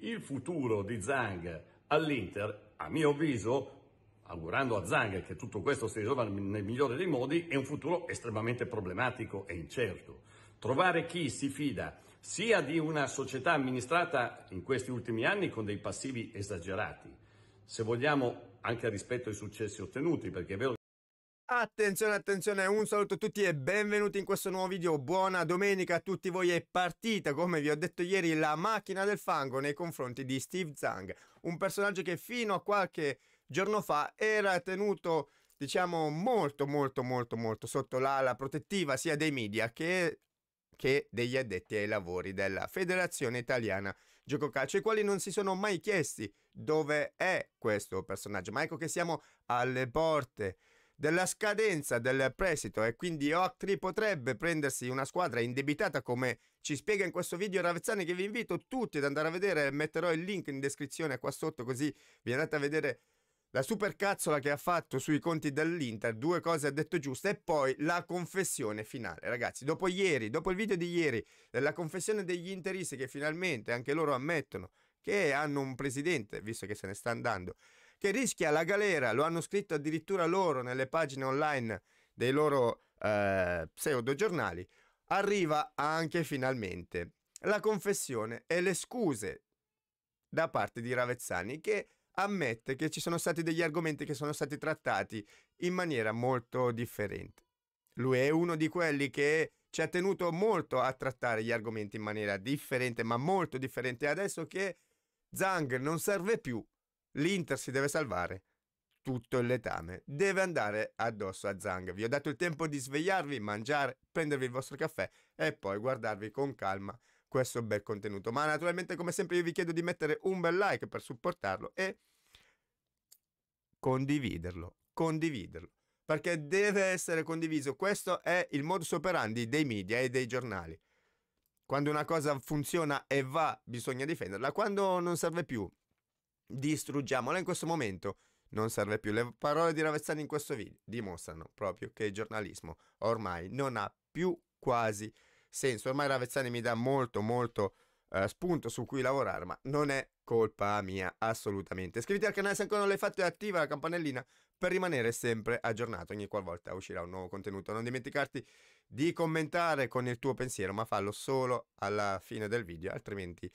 Il futuro di Zhang all'Inter, a mio avviso, augurando a Zhang che tutto questo si risolva nel migliore dei modi, è un futuro estremamente problematico e incerto. Trovare chi si fida sia di una società amministrata in questi ultimi anni con dei passivi esagerati, se vogliamo anche rispetto ai successi ottenuti, perché è vero Attenzione, attenzione, un saluto a tutti e benvenuti in questo nuovo video. Buona domenica a tutti voi. È partita, come vi ho detto ieri, la macchina del fango nei confronti di Steve Zhang, un personaggio che fino a qualche giorno fa era tenuto diciamo molto molto molto molto sotto l'ala protettiva sia dei media che che degli addetti ai lavori della Federazione Italiana Gioco Calcio, i quali non si sono mai chiesti dove è questo personaggio. Ma ecco che siamo alle porte della scadenza del prestito e quindi Octri potrebbe prendersi una squadra indebitata come ci spiega in questo video Ravezzani che vi invito tutti ad andare a vedere, metterò il link in descrizione qua sotto così vi andate a vedere la supercazzola che ha fatto sui conti dell'Inter, due cose ha detto giuste, e poi la confessione finale. Ragazzi, dopo ieri, dopo il video di ieri, la confessione degli interisti che finalmente anche loro ammettono che hanno un presidente, visto che se ne sta andando, che rischia la galera, lo hanno scritto addirittura loro nelle pagine online dei loro eh, pseudogiornali, arriva anche finalmente la confessione e le scuse da parte di Ravezzani che ammette che ci sono stati degli argomenti che sono stati trattati in maniera molto differente. Lui è uno di quelli che ci ha tenuto molto a trattare gli argomenti in maniera differente, ma molto differente adesso che Zhang non serve più L'Inter si deve salvare. Tutto il letame deve andare addosso a Zang. Vi ho dato il tempo di svegliarvi, mangiare, prendervi il vostro caffè e poi guardarvi con calma questo bel contenuto. Ma naturalmente, come sempre, io vi chiedo di mettere un bel like per supportarlo e condividerlo. Condividerlo. Perché deve essere condiviso. Questo è il modus operandi dei media e dei giornali. Quando una cosa funziona e va, bisogna difenderla. Quando non serve più distruggiamola in questo momento. Non serve più. Le parole di Ravezzani in questo video dimostrano proprio che il giornalismo ormai non ha più quasi senso. Ormai Ravezzani mi dà molto, molto eh, spunto su cui lavorare, ma non è colpa mia assolutamente. Iscriviti al canale se ancora non l'hai fatto e attiva la campanellina per rimanere sempre aggiornato ogni qualvolta uscirà un nuovo contenuto. Non dimenticarti di commentare con il tuo pensiero, ma fallo solo alla fine del video, altrimenti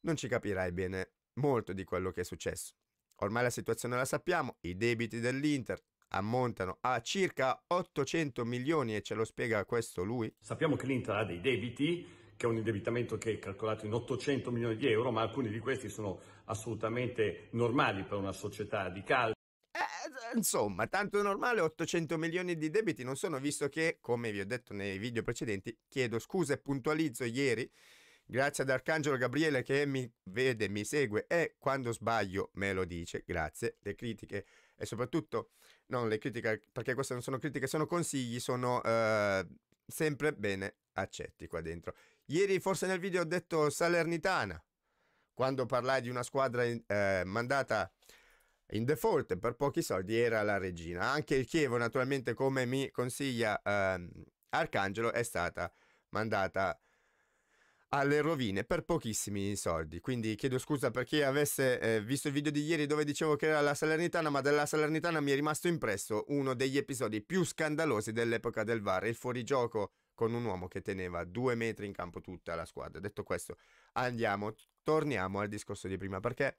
non ci capirai bene molto di quello che è successo. Ormai la situazione la sappiamo, i debiti dell'Inter ammontano a circa 800 milioni e ce lo spiega questo lui. Sappiamo che l'Inter ha dei debiti, che è un indebitamento che è calcolato in 800 milioni di euro, ma alcuni di questi sono assolutamente normali per una società di calcio. Eh, insomma, tanto normale 800 milioni di debiti non sono, visto che, come vi ho detto nei video precedenti, chiedo scusa e puntualizzo ieri Grazie ad Arcangelo Gabriele che mi vede, mi segue e quando sbaglio me lo dice. Grazie. Le critiche e soprattutto, non le critiche, perché queste non sono critiche, sono consigli, sono eh, sempre bene accetti qua dentro. Ieri forse nel video ho detto Salernitana, quando parlai di una squadra in, eh, mandata in default per pochi soldi era la regina. Anche il Chievo naturalmente come mi consiglia eh, Arcangelo è stata mandata alle rovine per pochissimi soldi. Quindi chiedo scusa per chi avesse eh, visto il video di ieri dove dicevo che era la Salernitana, ma della Salernitana mi è rimasto impresso uno degli episodi più scandalosi dell'epoca del VAR, il fuorigioco con un uomo che teneva due metri in campo tutta la squadra. Detto questo, andiamo, torniamo al discorso di prima, perché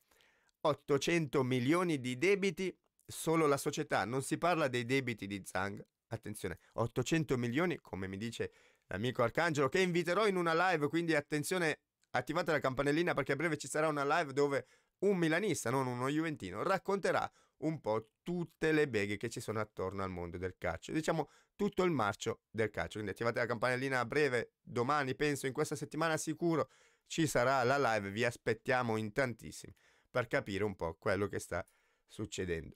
800 milioni di debiti solo la società, non si parla dei debiti di Zhang. attenzione, 800 milioni, come mi dice l'amico Arcangelo, che inviterò in una live, quindi attenzione, attivate la campanellina perché a breve ci sarà una live dove un milanista, non uno juventino, racconterà un po' tutte le beghe che ci sono attorno al mondo del calcio, diciamo tutto il marcio del calcio. Quindi attivate la campanellina a breve, domani penso, in questa settimana sicuro ci sarà la live, vi aspettiamo in tantissimi per capire un po' quello che sta succedendo.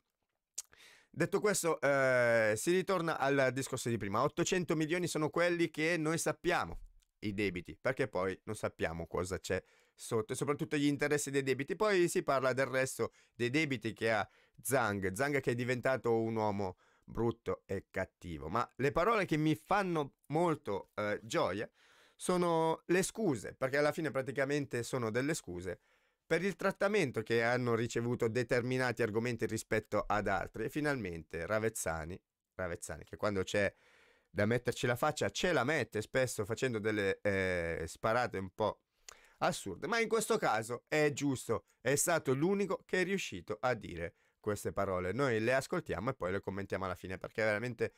Detto questo, eh, si ritorna al discorso di prima. 800 milioni sono quelli che noi sappiamo, i debiti, perché poi non sappiamo cosa c'è sotto e soprattutto gli interessi dei debiti. Poi si parla del resto dei debiti che ha Zhang, Zhang che è diventato un uomo brutto e cattivo. Ma le parole che mi fanno molto eh, gioia sono le scuse, perché alla fine praticamente sono delle scuse per il trattamento che hanno ricevuto determinati argomenti rispetto ad altri e finalmente Ravezzani, Ravezzani che quando c'è da metterci la faccia ce la mette spesso facendo delle eh, sparate un po' assurde, ma in questo caso è giusto, è stato l'unico che è riuscito a dire queste parole. Noi le ascoltiamo e poi le commentiamo alla fine perché veramente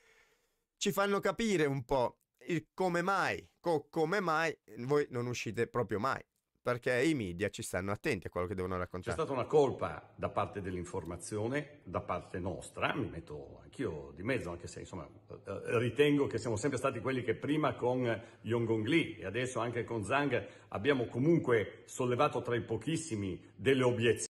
ci fanno capire un po' il come mai, co- come mai voi non uscite proprio mai perché i media ci stanno attenti a quello che devono raccontare. C'è stata una colpa da parte dell'informazione, da parte nostra, mi metto anch'io di mezzo, anche se insomma eh, ritengo che siamo sempre stati quelli che prima con Yongong Lee e adesso anche con Zhang abbiamo comunque sollevato tra i pochissimi delle obiezioni.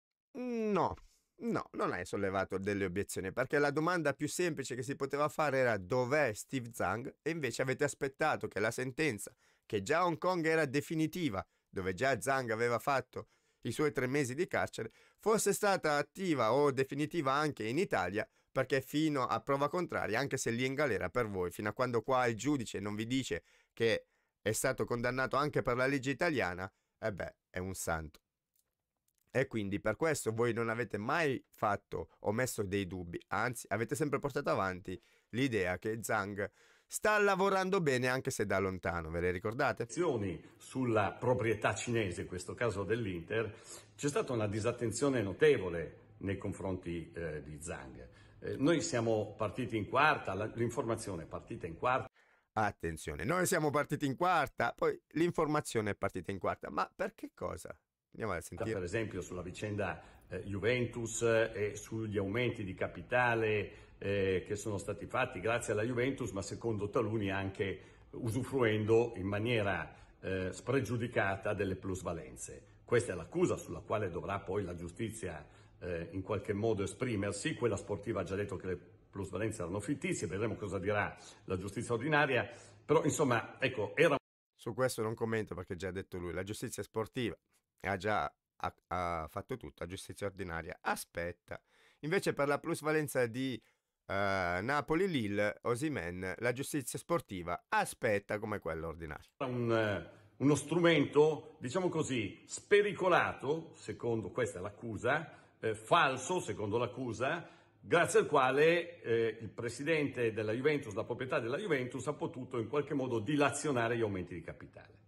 No, No, non hai sollevato delle obiezioni perché la domanda più semplice che si poteva fare era dov'è Steve Zhang e invece avete aspettato che la sentenza, che già a Hong Kong era definitiva, dove già Zhang aveva fatto i suoi tre mesi di carcere, fosse stata attiva o definitiva anche in Italia, perché fino a prova contraria, anche se lì in galera per voi, fino a quando qua il giudice non vi dice che è stato condannato anche per la legge italiana, e eh beh, è un santo. E quindi per questo voi non avete mai fatto o messo dei dubbi, anzi avete sempre portato avanti l'idea che Zhang sta lavorando bene anche se da lontano, ve le ricordate? Sulla proprietà cinese, in questo caso dell'Inter, c'è stata una disattenzione notevole nei confronti eh, di Zhang. Eh, noi siamo partiti in quarta, l'informazione è partita in quarta. Attenzione, noi siamo partiti in quarta, poi l'informazione è partita in quarta, ma per che cosa? Andiamo a sentire. Per esempio sulla vicenda eh, Juventus eh, e sugli aumenti di capitale eh, che sono stati fatti grazie alla Juventus, ma secondo taluni anche usufruendo in maniera eh, spregiudicata delle plusvalenze. Questa è l'accusa sulla quale dovrà poi la giustizia eh, in qualche modo esprimersi. Quella sportiva ha già detto che le plusvalenze erano fittizie, vedremo cosa dirà la giustizia ordinaria, però insomma, ecco, era... Su questo non commento perché già ha detto lui, la giustizia sportiva ha già ha, ha fatto tutto, la giustizia ordinaria aspetta. Invece per la plusvalenza di eh, Napoli Lille, Osimen, la giustizia sportiva aspetta come quella ordinaria. Un, eh, uno strumento, diciamo così, spericolato, secondo questa è l'accusa, eh, falso, secondo l'accusa, grazie al quale eh, il presidente della Juventus, la proprietà della Juventus, ha potuto in qualche modo dilazionare gli aumenti di capitale.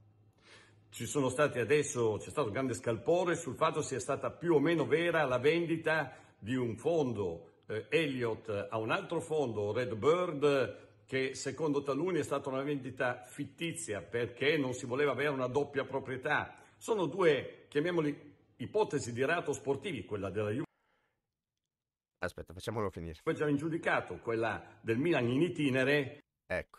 Ci sono stati adesso, c'è stato un grande scalpore sul fatto sia stata più o meno vera la vendita di un fondo eh, Elliott a un altro fondo, Red Bird, che secondo taluni è stata una vendita fittizia perché non si voleva avere una doppia proprietà. Sono due, chiamiamoli, ipotesi di reato sportivi, quella della Juve. Aspetta, facciamolo finire. Poi già in quella del Milan in itinere. Ecco.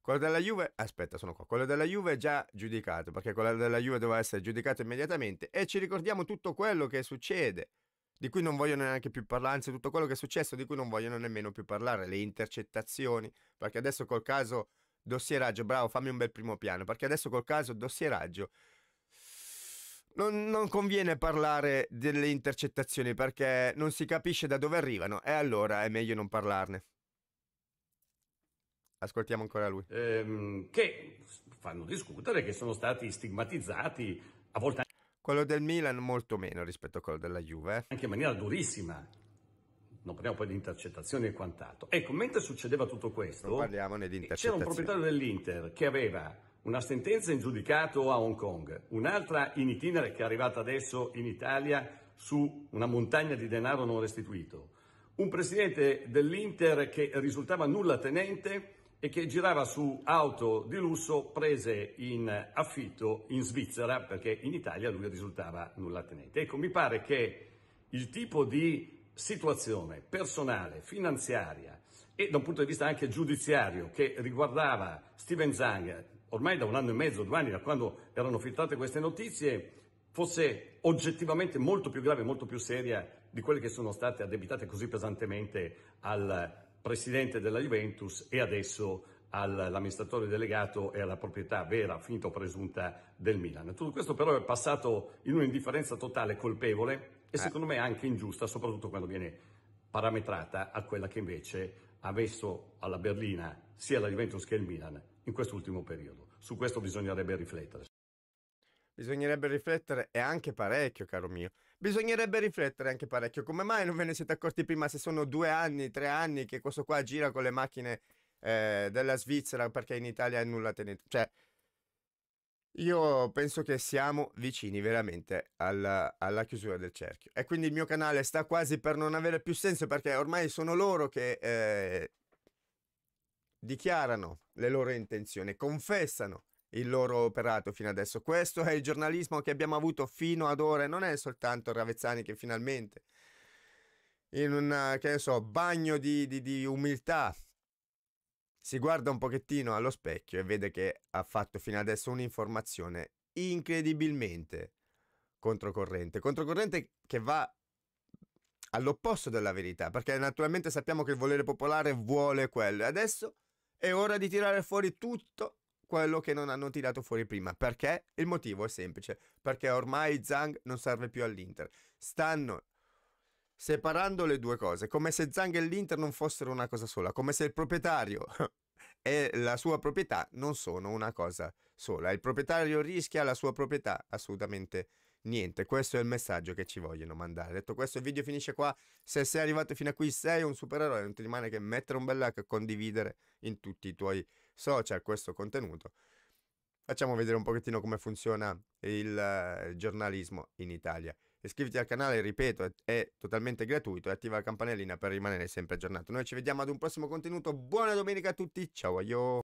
Quella della Juve, aspetta, sono qua. Quella della Juve è già giudicato, perché quella della Juve doveva essere giudicata immediatamente e ci ricordiamo tutto quello che succede di cui non vogliono neanche più parlare, anzi tutto quello che è successo di cui non vogliono nemmeno più parlare, le intercettazioni, perché adesso col caso dossieraggio, bravo, fammi un bel primo piano, perché adesso col caso dossieraggio non, non, conviene parlare delle intercettazioni perché non si capisce da dove arrivano e allora è meglio non parlarne. Ascoltiamo ancora lui. Ehm, che fanno discutere, che sono stati stigmatizzati a volte quello del Milan molto meno rispetto a quello della Juve. Anche in maniera durissima. Non parliamo poi di intercettazioni e quant'altro. Ecco, mentre succedeva tutto questo, non parliamone di c'era un proprietario dell'Inter che aveva una sentenza in giudicato a Hong Kong, un'altra in itinere che è arrivata adesso in Italia su una montagna di denaro non restituito, un presidente dell'Inter che risultava nulla tenente e che girava su auto di lusso prese in affitto in Svizzera perché in Italia lui risultava nulla tenente. Ecco, mi pare che il tipo di situazione personale, finanziaria e da un punto di vista anche giudiziario che riguardava Steven Zang ormai da un anno e mezzo, due anni, da quando erano filtrate queste notizie, fosse oggettivamente molto più grave, molto più seria di quelle che sono state addebitate così pesantemente al presidente della Juventus e adesso all'amministratore delegato e alla proprietà vera, finta o presunta, del Milan. Tutto questo però è passato in un'indifferenza totale colpevole e eh. secondo me anche ingiusta, soprattutto quando viene parametrata a quella che invece ha messo alla berlina sia la Juventus che il Milan in quest'ultimo periodo. Su questo bisognerebbe riflettere. Bisognerebbe riflettere, e anche parecchio, caro mio. Bisognerebbe riflettere anche parecchio. Come mai non ve ne siete accorti prima se sono due anni, tre anni che questo qua gira con le macchine eh, della Svizzera perché in Italia è nulla tenete? Cioè, io penso che siamo vicini veramente alla, alla, chiusura del cerchio. E quindi il mio canale sta quasi per non avere più senso perché ormai sono loro che eh, dichiarano le loro intenzioni, confessano il loro operato fino adesso. Questo è il giornalismo che abbiamo avuto fino ad ora e non è soltanto Ravezzani che finalmente in un, che ne so, bagno di, di, di umiltà si guarda un pochettino allo specchio e vede che ha fatto fino adesso un'informazione incredibilmente controcorrente. Controcorrente che va all'opposto della verità, perché naturalmente sappiamo che il volere popolare vuole quello. E adesso è ora di tirare fuori tutto quello che non hanno tirato fuori prima. Perché? Il motivo è semplice, perché ormai Zhang non serve più all'Inter. Stanno separando le due cose, come se Zhang e l'Inter non fossero una cosa sola, come se il proprietario e la sua proprietà non sono una cosa sola. Il proprietario rischia la sua proprietà assolutamente niente. Questo è il messaggio che ci vogliono mandare. Detto questo, il video finisce qua. Se sei arrivato fino a qui, sei un supereroe, non ti rimane che mettere un bel like e condividere in tutti i tuoi social, questo contenuto. Facciamo vedere un pochettino come funziona il eh, giornalismo in Italia. Iscriviti al canale, ripeto, è totalmente gratuito e attiva la campanellina per rimanere sempre aggiornato. Noi ci vediamo ad un prossimo contenuto. Buona domenica a tutti, ciao io!